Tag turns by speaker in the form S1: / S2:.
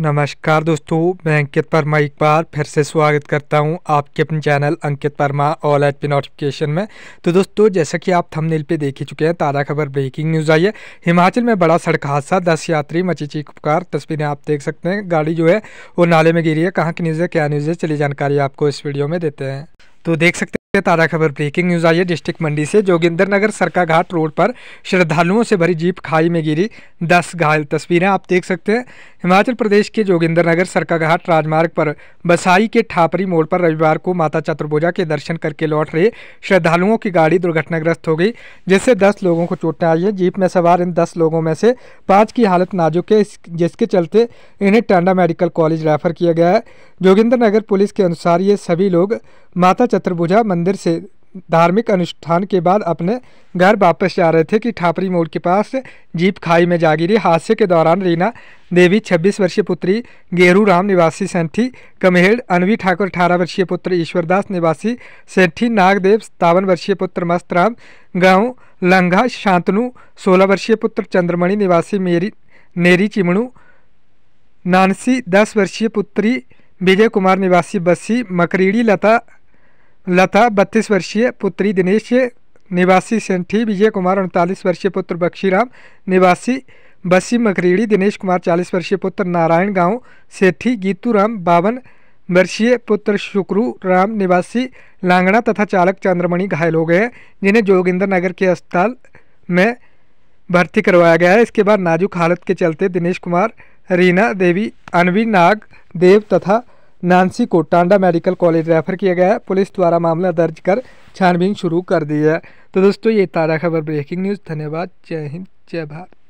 S1: नमस्कार दोस्तों मैं अंकित वर्मा एक बार फिर से स्वागत करता हूं आपके अपने चैनल अंकित वर्मा ऑल एट पी नोटिफिकेशन में तो दोस्तों जैसा कि आप थंबनेल पे देख ही चुके हैं ताज़ा खबर ब्रेकिंग न्यूज़ आई है हिमाचल में बड़ा सड़क हादसा दस यात्री मची चीख पुकार तस्वीरें आप देख सकते हैं गाड़ी जो है वो नाले में गिरी है कहाँ की न्यूज़ है क्या न्यूज़ है चलिए जानकारी आपको इस वीडियो में देते हैं तो देख सकते हैं ताज़ा खबर ब्रेकिंग न्यूज़ आई है डिस्ट्रिक्ट मंडी से जोगिंदर नगर सरका घाट रोड पर श्रद्धालुओं से भरी जीप खाई में गिरी दस घायल तस्वीरें आप देख सकते हैं हिमाचल प्रदेश के जोगिंदर नगर सरका घाट राजमार्ग पर बसाई के ठापरी मोड़ पर रविवार को माता चतुर्भुजा के दर्शन करके लौट रहे श्रद्धालुओं की गाड़ी दुर्घटनाग्रस्त हो गई जिससे दस लोगों को चोटें आई है जीप में सवार इन दस लोगों में से पाँच की हालत नाजुक है जिसके चलते इन्हें टांडा मेडिकल कॉलेज रेफर किया गया है जोगिंदर नगर पुलिस के अनुसार ये सभी लोग माता चतुर्भुजा मंदिर से धार्मिक अनुष्ठान के बाद अपने घर वापस जा रहे थे कि ठापरी मोड़ के पास जीप खाई में जा गिरी हादसे के दौरान रीना देवी 26 वर्षीय पुत्री गेरू राम निवासी सेंठी कमहेड़ अनवी ठाकुर 18 वर्षीय पुत्र ईश्वरदास निवासी सेंठी नागदेव सतावन वर्षीय पुत्र मस्तराम गांव लंघा शांतनु 16 वर्षीय पुत्र चंद्रमणि निवासी मेरी नेरी चिमणु नानसी दस वर्षीय पुत्री विजय कुमार निवासी बस्सी मकरीड़ी लता लता बत्तीस वर्षीय पुत्री दिनेश निवासी सेंठी विजय कुमार उनतालीस वर्षीय पुत्र बख्शीराम निवासी बसी मकरीड़ी दिनेश कुमार चालीस वर्षीय पुत्र नारायण गांव सेठी गीतूराम बावन वर्षीय पुत्र शुक्रु राम निवासी लांगड़ा तथा चालक चंद्रमणि घायल हो गए हैं जिन्हें जोगिंदर नगर के अस्पताल में भर्ती करवाया गया है इसके बाद नाजुक हालत के चलते दिनेश कुमार रीना देवी अनवी नाग देव तथा नानसी को टांडा मेडिकल कॉलेज रेफर किया गया है पुलिस द्वारा मामला दर्ज कर छानबीन शुरू कर दी है तो दोस्तों ये ताज़ा खबर ब्रेकिंग न्यूज़ धन्यवाद जय हिंद जय भारत